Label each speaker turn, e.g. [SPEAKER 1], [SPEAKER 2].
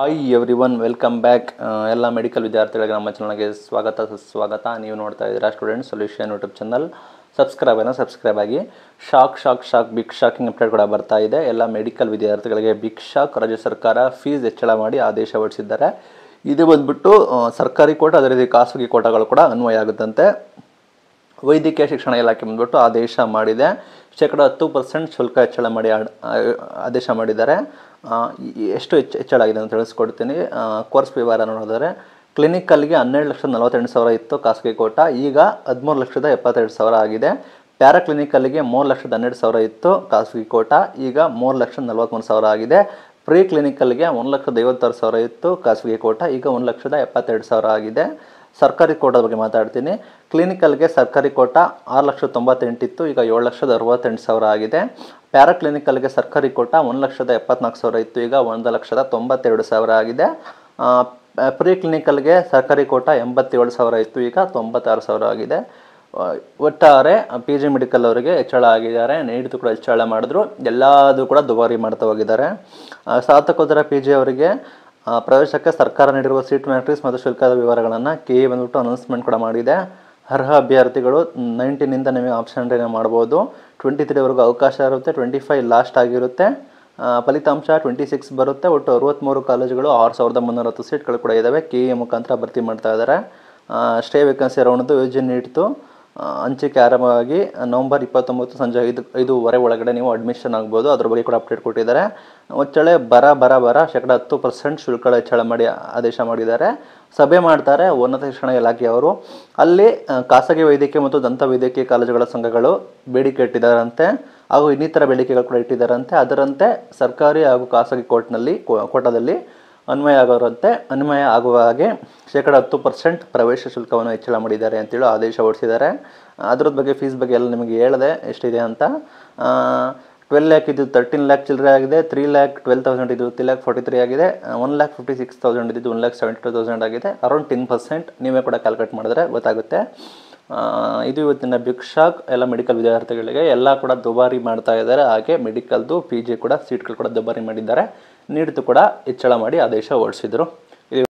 [SPEAKER 1] hi every one welcome back ಎಲ್ಲ medical ವಿದ್ಯಾರ್ಥಿಗಳಿಗೆ ನಮ್ಮ ಚಾನಲ್ಗೆ ಸ್ವಾಗತ ಸುಸ್ವಾಗತ ನೀವು ನೋಡ್ತಾ ಇದ್ದೀರಾ student solution YouTube channel subscribe ಏನೋ ಸಬ್ಸ್ಕ್ರೈಬ್ ಆಗಿ shock shock shock big shocking update ಕೂಡ ಬರ್ತಾ ಇದೆ ಎಲ್ಲ ಮೆಡಿಕಲ್ ವಿದ್ಯಾರ್ಥಿಗಳಿಗೆ ಬಿಗ್ ಶಾಕ್ ರಾಜ್ಯ ಸರ್ಕಾರ ಫೀಸ್ ಹೆಚ್ಚಳ ಮಾಡಿ ಆದೇಶ ಹೊರಡಿಸಿದ್ದಾರೆ ಇದು ಬಂದ್ಬಿಟ್ಟು ಸರ್ಕಾರಿ ಕೋಟ ಅದೇ ರೀತಿ ಖಾಸಗಿ ಕೋಟಗಳು ಕೂಡ ಅನ್ವಯ ಆಗುತ್ತಂತೆ ವೈದ್ಯಕೀಯ ಶಿಕ್ಷಣ ಇಲಾಖೆ ಬಂದ್ಬಿಟ್ಟು ಆದೇಶ ಮಾಡಿದೆ ಶೇಕಡ ಹತ್ತು ಪರ್ಸೆಂಟ್ ಶುಲ್ಕ ಹೆಚ್ಚಳ ಮಾಡಿ ಆದೇಶ ಮಾಡಿದ್ದಾರೆ ಎಷ್ಟು ಹೆಚ್ಚು ಹೆಚ್ಚಳಾಗಿದೆ ಅಂತ ತಿಳಿಸ್ಕೊಡ್ತೀನಿ ಕೋರ್ಸ್ ವಿವರ ನೋಡಿದರೆ ಕ್ಲಿನಿಕಲ್ಗೆ ಹನ್ನೆರಡು ಲಕ್ಷದ ನಲವತ್ತೆಂಟು ಸಾವಿರ ಇತ್ತು ಖಾಸಗಿ ಕೋಟ ಈಗ ಹದಿಮೂರು ಲಕ್ಷದ ಎಪ್ಪತ್ತೆರಡು ಸಾವಿರ ಆಗಿದೆ ಪ್ಯಾರಾ ಕ್ಲಿನಿಕಲ್ಗೆ ಮೂರು ಲಕ್ಷದ ಹನ್ನೆರಡು ಸಾವಿರ ಇತ್ತು ಖಾಸಗಿ ಕೋಟ ಈಗ ಮೂರು ಲಕ್ಷದ ನಲವತ್ತ್ಮೂರು ಸಾವಿರ ಆಗಿದೆ ಪ್ರೀ ಕ್ಲಿನಿಕಲ್ಗೆ ಒಂದು ಲಕ್ಷದ ಐವತ್ತಾರು ಸಾವಿರ ಇತ್ತು ಖಾಸಗಿ ಕೋಟ ಈಗ ಒಂದು ಲಕ್ಷದ ಎಪ್ಪತ್ತೆರಡು ಸಾವಿರ ಆಗಿದೆ ಸರ್ಕಾರಿ ಕೋಟದ ಬಗ್ಗೆ ಮಾತಾಡ್ತೀನಿ ಕ್ಲಿನಿಕಲ್ಗೆ ಸರ್ಕಾರಿ ಕೋಟ ಆರು ಲಕ್ಷದ ತೊಂಬತ್ತೆಂಟಿತ್ತು ಈಗ ಏಳು ಲಕ್ಷದ ಅರವತ್ತೆಂಟು ಸಾವಿರ ಆಗಿದೆ ಪ್ಯಾರಾ ಸರ್ಕಾರಿ ಕೋಟ ಒಂದು ಲಕ್ಷದ ಎಪ್ಪತ್ನಾಲ್ಕು ಸಾವಿರ ಇತ್ತು ಈಗ ಒಂದು ಲಕ್ಷದ ತೊಂಬತ್ತೆರಡು ಸಾವಿರ ಆಗಿದೆ ಪ್ರೀ ಕ್ಲಿನಿಕಲ್ಗೆ ಸರ್ಕಾರಿ ಕೋಟ ಎಂಬತ್ತೇಳು ಸಾವಿರ ಇತ್ತು ಈಗ ತೊಂಬತ್ತಾರು ಸಾವಿರ ಆಗಿದೆ ಒಟ್ಟಾರೆ ಪಿ ಜಿ ಮೆಡಿಕಲ್ ಅವರಿಗೆ ಹೆಚ್ಚಳ ಆಗಿದ್ದಾರೆ ನೀಡಿದ್ದು ಕೂಡ ಹೆಚ್ಚಳ ಮಾಡಿದ್ರು ಎಲ್ಲದೂ ಕೂಡ ದುಬಾರಿ ಮಾಡ್ತಾ ಹೋಗಿದ್ದಾರೆ ಸಾತಕೋದರ ಪಿ ಜಿ ಅವರಿಗೆ ಪ್ರವೇಶಕ್ಕೆ ಸರ್ಕಾರ ನೀಡಿರುವ ಸೀಟ್ ಮ್ಯಾಟ್ರಿಕ್ಸ್ ಮತ್ತು ಶುಲ್ಕದ ವಿವರಗಳನ್ನು ಕೆ ಎ ಬಂದ್ಬಿಟ್ಟು ಅನೌನ್ಸ್ಮೆಂಟ್ ಕೂಡ ಮಾಡಿದೆ ಅರ್ಹ ಅಭ್ಯರ್ಥಿಗಳು ನೈಂಟೀನಿಂದ ನಿಮಗೆ ಆಪ್ಷನ್ ರೇನೇ ಮಾಡ್ಬೋದು ಟ್ವೆಂಟಿ ತ್ರೀವರೆಗೂ ಅವಕಾಶ ಇರುತ್ತೆ ಟ್ವೆಂಟಿ ಫೈವ್ ಲಾಸ್ಟ್ ಆಗಿರುತ್ತೆ ಫಲಿತಾಂಶ ಟ್ವೆಂಟಿ ಸಿಕ್ಸ್ ಬರುತ್ತೆ ಒಟ್ಟು ಅರವತ್ತ್ಮೂರು ಕಾಲೇಜುಗಳು ಆರು ಸಾವಿರದ ಮುನ್ನೂರ ಹತ್ತು ಸೀಟ್ಗಳು ಕೂಡ ಇದ್ದಾವೆ ಕೆ ಎ ಮುಖಾಂತರ ಭರ್ತಿ ಮಾಡ್ತಾ ಇದ್ದಾರೆ ಸ್ಟೇ ವೇಕೆನ್ಸಿ ರೌಂಡ್ದು ಯೋಜನೆ ನೀಡ್ತು ಹಂಚಿಕೆ ಆರಂಭವಾಗಿ ನವಂಬರ್ ಇಪ್ಪತ್ತೊಂಬತ್ತು ಸಂಜೆ ಐದು ಐದೂವರೆ ಒಳಗಡೆ ನೀವು ಅಡ್ಮಿಷನ್ ಆಗ್ಬೋದು ಅದ್ರ ಬಗ್ಗೆ ಕೂಡ ಅಪ್ಡೇಟ್ ಕೊಟ್ಟಿದ್ದಾರೆ ಒಚ್ಚಳೆ ಬರ ಬರ ಬರ ಶೇಕಡ ಹತ್ತು ಪರ್ಸೆಂಟ್ ಶುಲ್ಕ ಹೆಚ್ಚಳ ಮಾಡಿ ಆದೇಶ ಮಾಡಿದ್ದಾರೆ ಸಭೆ ಮಾಡ್ತಾರೆ ಉನ್ನತ ಶಿಕ್ಷಣ ಇಲಾಖೆಯವರು ಅಲ್ಲಿ ಖಾಸಗಿ ವೈದ್ಯಕೀಯ ಮತ್ತು ದಂತ ವೈದ್ಯಕೀಯ ಕಾಲೇಜುಗಳ ಸಂಘಗಳು ಬೇಡಿಕೆ ಇಟ್ಟಿದ್ದಾರಂತೆ ಹಾಗೂ ಇನ್ನಿತರ ಬೇಡಿಕೆಗಳು ಕೂಡ ಇಟ್ಟಿದ್ದಾರಂತೆ ಅದರಂತೆ ಸರ್ಕಾರಿ ಹಾಗೂ ಖಾಸಗಿ ಕೋರ್ಟ್ನಲ್ಲಿ ಕೋಟಾದಲ್ಲಿ ಅನ್ವಯ ಆಗೋರಂತೆ ಅನ್ವಯ ಆಗುವ ಹಾಗೆ ಶೇಕಡ ಹತ್ತು ಪರ್ಸೆಂಟ್ ಪ್ರವೇಶ ಶುಲ್ಕವನ್ನು ಹೆಚ್ಚಳ ಮಾಡಿದ್ದಾರೆ ಅಂತೇಳಿ ಆದೇಶ ಹೊರಡಿಸಿದ್ದಾರೆ ಅದ್ರದ್ದು ಬಗ್ಗೆ ಫೀಸ್ ಬಗ್ಗೆ ಎಲ್ಲ ನಿಮಗೆ ಹೇಳಿದೆ ಎಷ್ಟಿದೆ ಅಂತ ಟ್ವೆಲ್ ಲ್ಯಾಕ್ ಇದು ತರ್ಟೀನ್ ಲ್ಯಾಕ್ ಚಿಲ್ಲರೆ ಆಗಿದೆ ತ್ರೀ ಲ್ಯಾಕ್ ಟ್ವೆಲ್ ತೌಸಂಡ್ ಇದು ತ್ರೀ ಲ್ಯಾಕ್ ಫೋರ್ಟಿ ತ್ರೀ ಆಗಿದೆ one lakh fifty six thousand ಇದ್ದು one lakh seventy two thousand ಆಗಿದೆ ಅರೌಂಡ್ ಟೆನ್ ಪರ್ಸೆಂಟ್ ನೀವೇ ಕೂಡ ಕ್ಯಾಲ್ಕುಲೇಟ್ ಮಾಡಿದ್ರೆ ಗೊತ್ತಾಗುತ್ತೆ ಇದು ಇವತ್ತಿನ ಬಿಗ್ ಎಲ್ಲ ಮೆಡಿಕಲ್ ವಿದ್ಯಾರ್ಥಿಗಳಿಗೆ ಎಲ್ಲ ಕೂಡ ದುಬಾರಿ ಮಾಡ್ತಾ ಇದ್ದಾರೆ ಹಾಗೆ ಮೆಡಿಕಲ್ದು ಪಿ ಜಿ ಕೂಡ ಸೀಟ್ಗಳು ಕೂಡ ದುಬಾರಿ ಮಾಡಿದ್ದಾರೆ ನೀಡ್ತು ಕೂಡ ಹೆಚ್ಚಳ ಮಾಡಿ ಆದೇಶ ಹೊರಡಿಸಿದರು